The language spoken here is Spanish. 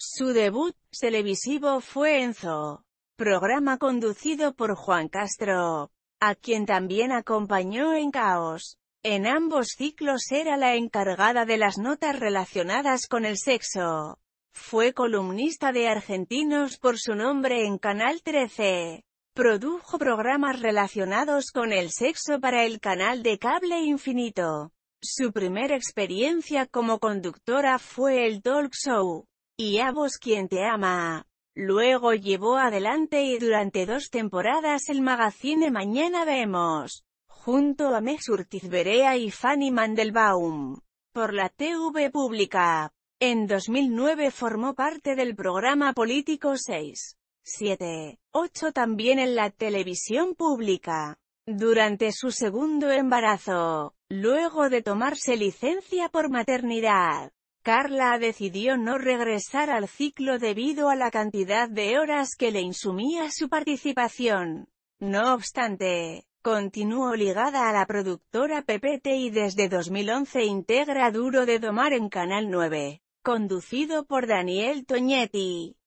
Su debut televisivo fue Enzo, programa conducido por Juan Castro, a quien también acompañó en Caos. En ambos ciclos era la encargada de las notas relacionadas con el sexo. Fue columnista de Argentinos por su nombre en Canal 13. Produjo programas relacionados con el sexo para el canal de cable infinito. Su primera experiencia como conductora fue el talk show y a vos quien te ama. Luego llevó adelante y durante dos temporadas el magazine Mañana Vemos, junto a Mesurtizberea y Fanny Mandelbaum, por la TV Pública. En 2009 formó parte del programa político 6, 7, 8 también en la televisión pública. Durante su segundo embarazo, luego de tomarse licencia por maternidad, Carla decidió no regresar al ciclo debido a la cantidad de horas que le insumía su participación. No obstante, continuó ligada a la productora PPT y desde 2011 integra Duro de Domar en Canal 9, conducido por Daniel Toñetti.